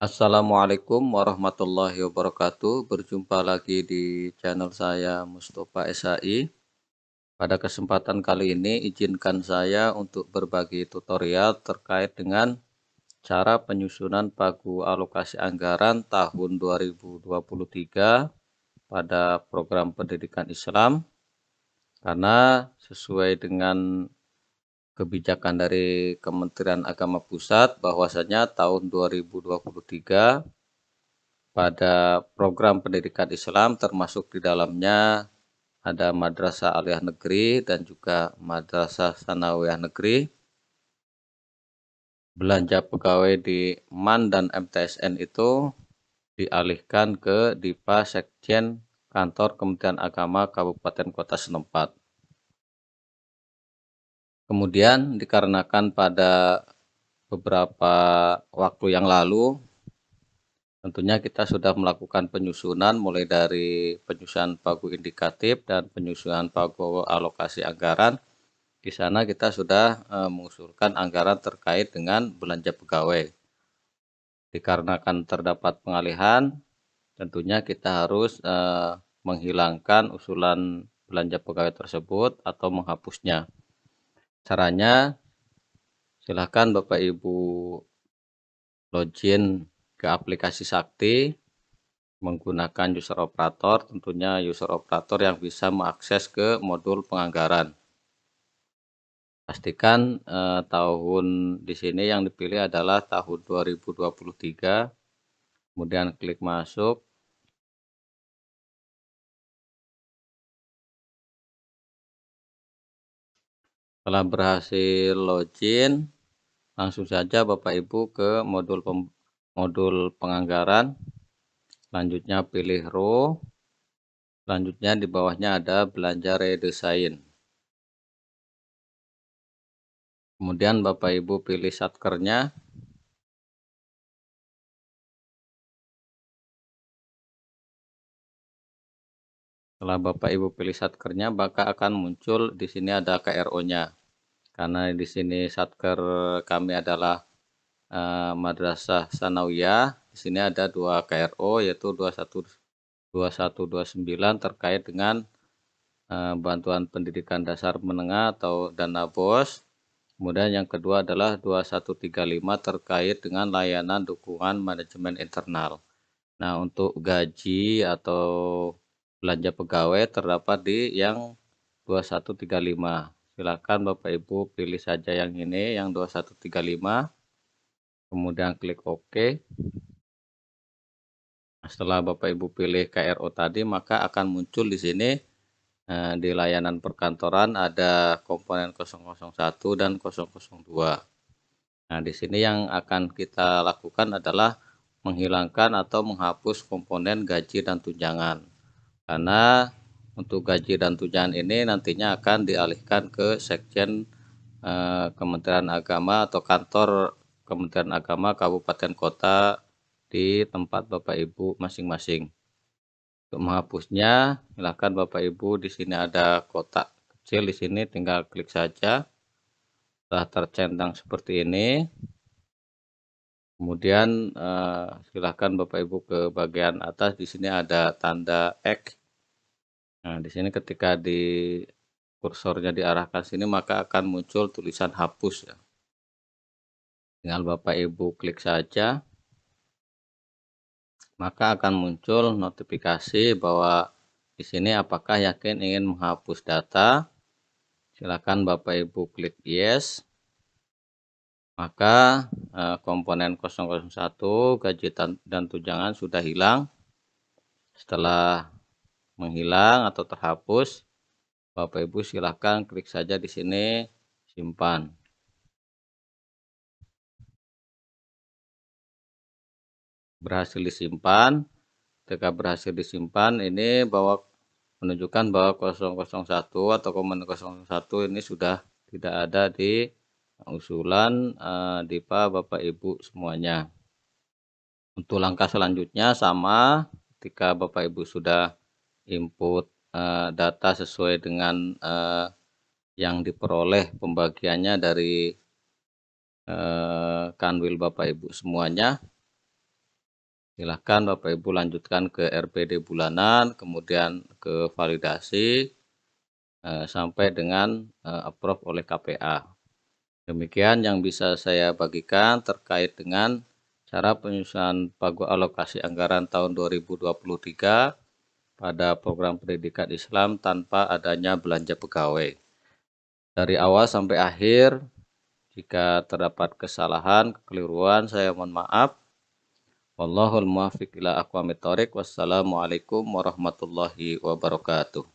Assalamualaikum warahmatullahi wabarakatuh. Berjumpa lagi di channel saya Mustafa SAI. Pada kesempatan kali ini izinkan saya untuk berbagi tutorial terkait dengan cara penyusunan pagu alokasi anggaran tahun 2023 pada program pendidikan Islam. Karena sesuai dengan kebijakan dari Kementerian Agama Pusat bahwasanya tahun 2023 pada program pendidikan Islam termasuk di dalamnya ada Madrasah Aliyah Negeri dan juga Madrasah Sanawiyah Negeri. Belanja pegawai di MAN dan MTSN itu dialihkan ke DIPA Sekjen Kantor Kementerian Agama Kabupaten Kota Setempat. Kemudian dikarenakan pada beberapa waktu yang lalu tentunya kita sudah melakukan penyusunan mulai dari penyusunan pagu indikatif dan penyusunan pagu alokasi anggaran. Di sana kita sudah eh, mengusulkan anggaran terkait dengan belanja pegawai. Dikarenakan terdapat pengalihan, tentunya kita harus eh, menghilangkan usulan belanja pegawai tersebut atau menghapusnya. Caranya, silahkan Bapak Ibu login ke aplikasi Sakti menggunakan user operator, tentunya user operator yang bisa mengakses ke modul penganggaran. Pastikan eh, tahun di sini yang dipilih adalah tahun 2023. Kemudian klik masuk. Setelah berhasil login, langsung saja Bapak Ibu ke modul modul penganggaran. Selanjutnya pilih row. Selanjutnya di bawahnya ada belanja redesign. Kemudian Bapak Ibu pilih satkernya. Setelah Bapak Ibu pilih satkernya, maka akan muncul di sini ada KRO-nya. Karena di sini satker kami adalah uh, Madrasah Sanawiyah. Di sini ada dua KRO yaitu 2129 terkait dengan uh, bantuan pendidikan dasar menengah atau dana BOS. Kemudian yang kedua adalah 2135 terkait dengan layanan dukungan manajemen internal. Nah, untuk gaji atau belanja pegawai terdapat di yang 2135. Silakan Bapak Ibu pilih saja yang ini yang 2135. Kemudian klik OK. Nah, setelah Bapak Ibu pilih KRO tadi, maka akan muncul di sini eh, di layanan perkantoran ada komponen 001 dan 002. Nah, di sini yang akan kita lakukan adalah menghilangkan atau menghapus komponen gaji dan tunjangan karena untuk gaji dan tunjangan ini nantinya akan dialihkan ke sekjen eh, Kementerian Agama atau kantor Kementerian Agama Kabupaten Kota di tempat Bapak Ibu masing-masing. Untuk menghapusnya, silakan Bapak Ibu di sini ada kotak kecil di sini tinggal klik saja. Setelah tercentang seperti ini, kemudian eh, silahkan Bapak Ibu ke bagian atas di sini ada tanda X Nah, di sini ketika di kursornya diarahkan sini maka akan muncul tulisan hapus ya. Tinggal Bapak Ibu klik saja. Maka akan muncul notifikasi bahwa di sini apakah yakin ingin menghapus data? Silakan Bapak Ibu klik yes. Maka eh, komponen 001 gaji dan tunjangan sudah hilang setelah menghilang atau terhapus, Bapak Ibu silahkan klik saja di sini simpan. Berhasil disimpan. Ketika berhasil disimpan, ini bahwa menunjukkan bahwa 001 atau komen 001 ini sudah tidak ada di usulan uh, DIPA Bapak Ibu semuanya. Untuk langkah selanjutnya sama ketika Bapak Ibu sudah input uh, data sesuai dengan uh, yang diperoleh pembagiannya dari uh, kanwil Bapak Ibu semuanya. Silahkan Bapak Ibu lanjutkan ke RPD bulanan, kemudian ke validasi uh, sampai dengan uh, approve oleh KPA. Demikian yang bisa saya bagikan terkait dengan cara penyusunan pagu alokasi anggaran tahun 2023 pada program pendidikan Islam tanpa adanya belanja pegawai. Dari awal sampai akhir, jika terdapat kesalahan, kekeliruan, saya mohon maaf. Wallahul muwaffiq ila aqwamit thoriq. Wassalamualaikum warahmatullahi wabarakatuh.